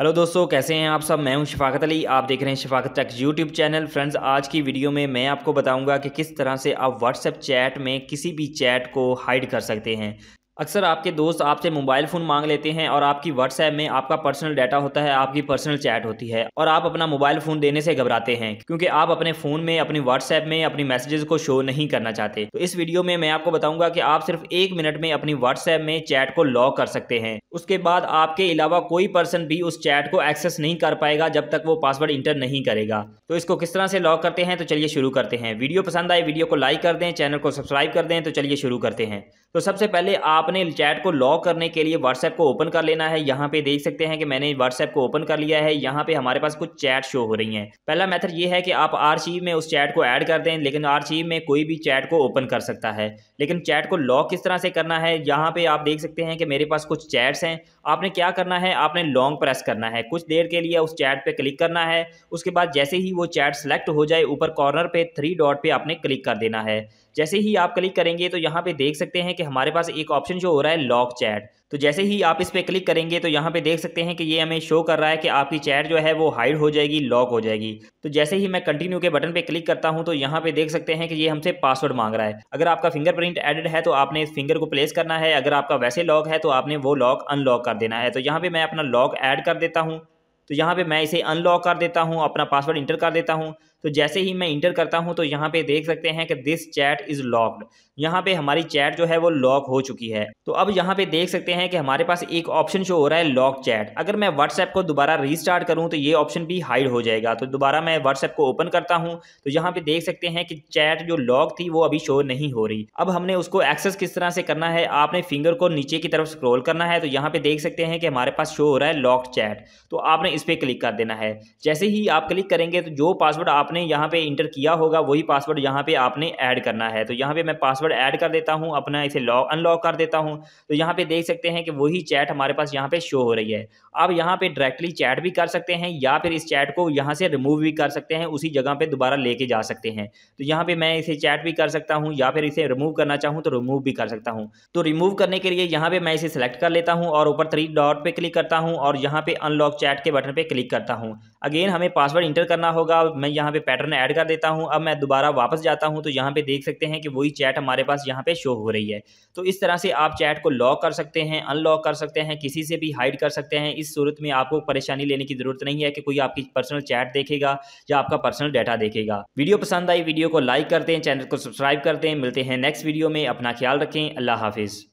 hello दोस्तों कैसे हैं आप सब मैं हूं शफाकत अली आप देख रहे हैं Shafaqat tech YouTube channel friends आज की वीडियो में मैं आपको बताऊंगा कि किस तरह से आप व्हाट्सएप चैट में किसी भी चैट को हाइड कर सकते हैं अक्सर आपके दोस्त आपसे मोबाइल फ़ोन मांग लेते हैं और आपकी व्हाट्सएप में आपका पर्सनल डाटा होता है आपकी पर्सनल चैट होती है और आप अपना मोबाइल फ़ोन देने से घबराते हैं क्योंकि आप अपने फ़ोन में अपनी व्हाट्सएप में अपनी मैसेजेस को शो नहीं करना चाहते तो इस वीडियो में मैं आपको बताऊंगा कि आप सिर्फ एक मिनट में अपनी व्हाट्सएप में चैट को लॉक कर सकते हैं उसके बाद आपके अलावा कोई पर्सन भी उस चैट को एक्सेस नहीं कर पाएगा जब तक वो पासवर्ड इंटर नहीं करेगा तो इसको किस तरह से लॉक करते हैं तो चलिए शुरू करते हैं वीडियो पसंद आए वीडियो को लाइक कर दें चैनल को सब्सक्राइब कर दें तो चलिए शुरू करते हैं तो सबसे पहले आपने चैट को लॉक करने के लिए व्हाट्सएप को ओपन कर लेना है यहाँ पे देख सकते हैं कि मैंने व्हाट्सएप को ओपन कर लिया है यहाँ पे हमारे पास कुछ चैट शो हो रही हैं पहला मेथड ये है कि आप आर्चीव में उस चैट को ऐड कर दें लेकिन आर्चीव में कोई भी चैट को ओपन कर सकता है लेकिन चैट को लॉक किस तरह से करना है यहाँ पे आप देख सकते हैं कि मेरे पास कुछ चैट्स हैं आपने क्या करना है आपने लॉन्ग प्रेस करना है कुछ देर के लिए उस चैट पर क्लिक करना है उसके बाद जैसे ही वो चैट सेलेक्ट हो जाए ऊपर कॉर्नर पर थ्री डॉट पर आपने क्लिक कर देना है जैसे ही आप क्लिक करेंगे तो यहाँ पर देख सकते हैं कि हमारे पास एक ऑप्शन शो हो रहा है लॉक चैट तो जैसे ही आप इस पर क्लिक करेंगे तो यहाँ पे देख सकते हैं कि ये हमें शो कर रहा है कि आपकी चैट जो है वो हाइड हो जाएगी लॉक हो जाएगी तो जैसे ही मैं कंटिन्यू के बटन पे क्लिक करता हूँ तो यहाँ पे देख सकते हैं कि ये हमसे पासवर्ड मांग रहा है अगर आपका फिंगरप्रिंट एडेड है तो आपने इस फिंगर को प्लेस करना है अगर आपका वैसे लॉक है तो आपने वो लॉक अनलॉक कर देना है तो यहाँ पर मैं अपना लॉक ऐड कर देता हूँ तो यहाँ पे मैं इसे अनलॉक कर देता हूँ अपना पासवर्ड इंटर कर देता हूँ तो जैसे ही मैं इंटर करता हूँ तो यहाँ पे देख सकते हैं कि दिस चैट इज़ लॉक्ड यहाँ पे हमारी चैट जो है वो लॉक हो चुकी है तो अब यहाँ पे देख सकते हैं कि हमारे पास एक ऑप्शन शो हो रहा है लॉक चैट अगर मैं व्हाट्सएप को दोबारा रीस्टार्ट करूँ तो ये ऑप्शन भी हाइड हो जाएगा तो दोबारा मैं व्हाट्सएप को ओपन करता हूँ तो यहाँ पे देख सकते हैं कि चैट जो लॉक थी वो अभी शो नहीं हो रही अब हमने उसको एक्सेस किस तरह से करना है आपने फिंगर को नीचे की तरफ स्क्रोल करना है तो यहाँ पे देख सकते हैं कि हमारे पास शो हो रहा है लॉक चैट तो आपने इस पर क्लिक कर देना है जैसे ही आप क्लिक करेंगे तो जो पासवर्ड आपने यहाँ पे इंटर किया होगा वही पासवर्ड यहाँ पे आपने ऐड करना है तो यहाँ पे मैं पासवर्ड ऐड कर देता हूँ अपना इसे लॉक अनलॉक कर देता हूँ तो यहाँ पे देख सकते हैं कि वही चैट हमारे पास यहाँ पे शो हो रही है आप यहाँ पे डायरेक्टली चैट भी कर सकते हैं या फिर इस चैट को यहाँ से रिमूव भी कर सकते हैं उसी जगह पर दोबारा लेके जा सकते हैं तो यहाँ पर मैं इसे चैट भी कर सकता हूँ या फिर इसे रिमूव करना चाहूँ तो रिमूव भी कर सकता हूँ तो रिमूव करने के लिए यहाँ पर मैं इसे सेलेक्ट कर लेता हूँ और ऊपर थ्री डॉट पर क्लिक करता हूँ और यहाँ पर अनलॉक चैट के बटन पैटर्न पे क्लिक करता हूँ अगेन हमें पासवर्ड इंटर करना होगा मैं यहाँ पे पैटर्न ऐड कर देता हूँ अब मैं दोबारा वापस जाता हूँ तो यहाँ पे देख सकते हैं कि वही चैट हमारे पास यहाँ पे शो हो रही है तो इस तरह से आप चैट को लॉक कर सकते हैं अनलॉक कर सकते हैं किसी से भी हाइड कर सकते हैं इस सूरत में आपको परेशानी लेने की ज़रूरत नहीं है कि कोई आपकी पर्सनल चैट देखेगा या आपका पर्सनल डाटा देखेगा वीडियो पसंद आई वीडियो को लाइक करते हैं चैनल को सब्सक्राइब करते हैं मिलते हैं नेक्स्ट वीडियो में अपना ख्याल रखें अल्लाह हाफिज़